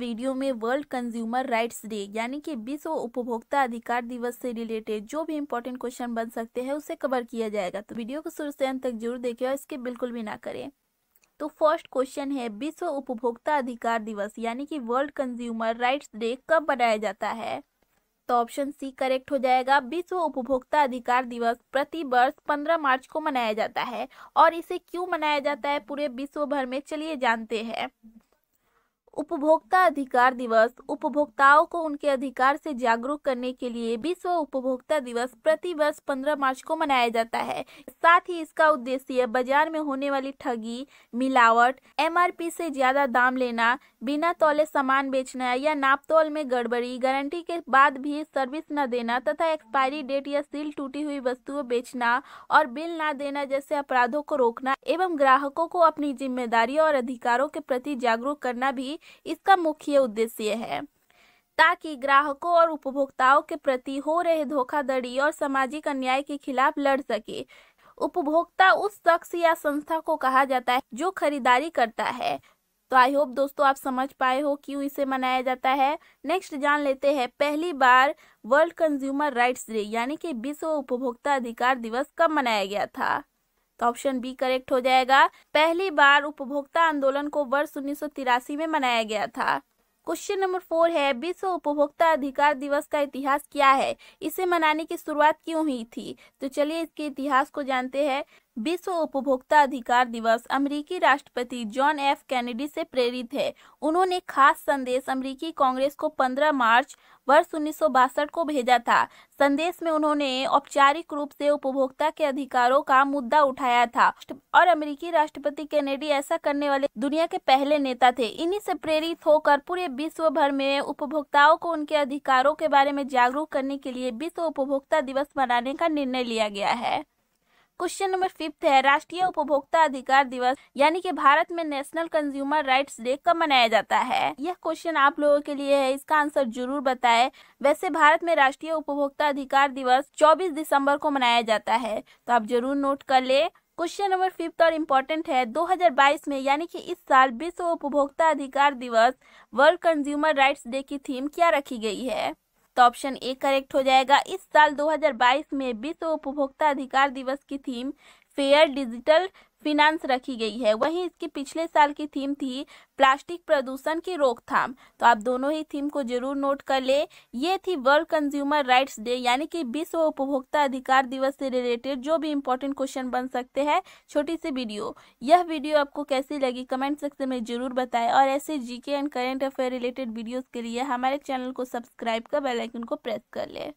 video में world consumer rights day यानी कि विश्व उपभोक्ता अधिकार दिवस से रिलेटेड जो भी इम्पोर्टेंट क्वेश्चन बन सकते हैं उसे कवर किया जाएगा तो वीडियो को शुरू से अंत तक जरूर देखें और इसके बिल्कुल भी ना करें तो फर्स्ट क्वेश्चन है विश्व उपभोक्ता अधिकार दिवस यानी कि वर्ल्ड कंज्यूमर राइट्स डे कब मनाया जाता है तो ऑप्शन सी करेक्ट हो जाएगा विश्व उपभोक्ता अधिकार दिवस प्रति वर्ष पंद्रह मार्च को मनाया जाता है और इसे क्यों मनाया जाता है पूरे विश्व भर में चलिए जानते हैं उपभोक्ता अधिकार दिवस उपभोक्ताओं को उनके अधिकार से जागरूक करने के लिए विश्व उपभोक्ता दिवस प्रति वर्ष पंद्रह मार्च को मनाया जाता है साथ ही इसका उद्देश्य बाजार में होने वाली ठगी मिलावट एम से ज्यादा दाम लेना बिना तौले सामान बेचना या नाप में गड़बड़ी गारंटी के बाद भी सर्विस न देना तथा एक्सपायरी डेट या सील टूटी हुई वस्तुओं बेचना और बिल न देना जैसे अपराधों को रोकना एवं ग्राहकों को अपनी जिम्मेदारी और अधिकारों के प्रति जागरूक करना भी इसका मुख्य उद्देश्य है ताकि ग्राहकों और उपभोक्ताओं के प्रति हो रहे धोखाधड़ी और सामाजिक अन्याय के खिलाफ लड़ सके उपभोक्ता उस शख्स या संस्था को कहा जाता है जो खरीदारी करता है तो आई होप दोस्तों आप समझ पाए हो क्यों इसे मनाया जाता है नेक्स्ट जान लेते हैं पहली बार वर्ल्ड कंज्यूमर राइट्स डे यानी कि विश्व उपभोक्ता अधिकार दिवस कब मनाया गया था तो ऑप्शन बी करेक्ट हो जाएगा पहली बार उपभोक्ता आंदोलन को वर्ष उन्नीस में मनाया गया था क्वेश्चन नंबर फोर है विश्व उपभोक्ता अधिकार दिवस का इतिहास क्या है इसे मनाने की शुरुआत क्यों हुई थी तो चलिए इसके इतिहास को जानते हैं विश्व उपभोक्ता अधिकार दिवस अमेरिकी राष्ट्रपति जॉन एफ कैनेडी से प्रेरित है उन्होंने खास संदेश अमेरिकी कांग्रेस को 15 मार्च वर्ष उन्नीस को भेजा था संदेश में उन्होंने औपचारिक रूप से उपभोक्ता के अधिकारों का मुद्दा उठाया था और अमेरिकी राष्ट्रपति कैनेडी ऐसा करने वाले दुनिया के पहले नेता थे इन्हीं से प्रेरित होकर पूरे विश्व भर में उपभोक्ताओं को उनके अधिकारों के बारे में जागरूक करने के लिए विश्व उपभोक्ता दिवस मनाने का निर्णय लिया गया है क्वेश्चन नंबर फिफ्थ है राष्ट्रीय उपभोक्ता अधिकार दिवस यानी कि भारत में नेशनल कंज्यूमर राइट्स डे कब मनाया जाता है यह क्वेश्चन आप लोगों के लिए है इसका आंसर जरूर बताएं वैसे भारत में राष्ट्रीय उपभोक्ता अधिकार दिवस 24 दिसंबर को मनाया जाता है तो आप जरूर नोट कर ले क्वेश्चन नंबर फिफ्थ और इम्पोर्टेंट है 2022 में यानी कि इस साल विश्व उपभोक्ता अधिकार दिवस वर्ल्ड कंज्यूमर राइट्स डे की थीम क्या रखी गई है तो ऑप्शन ए करेक्ट हो जाएगा इस साल 2022 में विश्व उपभोक्ता अधिकार दिवस की थीम फेयर डिजिटल फिनांस रखी गई है वहीं इसकी पिछले साल की थीम थी प्लास्टिक प्रदूषण की रोकथाम तो आप दोनों ही थीम को जरूर नोट कर ले ये थी वर्ल्ड कंज्यूमर राइट्स डे यानी कि विश्व उपभोक्ता अधिकार दिवस से रिलेटेड जो भी इम्पोर्टेंट क्वेश्चन बन सकते हैं छोटी सी वीडियो यह वीडियो आपको कैसी लगी कमेंट सेक्शन में जरूर बताएं और ऐसे GK and current affair related videos के लिए हमारे चैनल को सब्सक्राइब कर बेलाइकन को प्रेस कर ले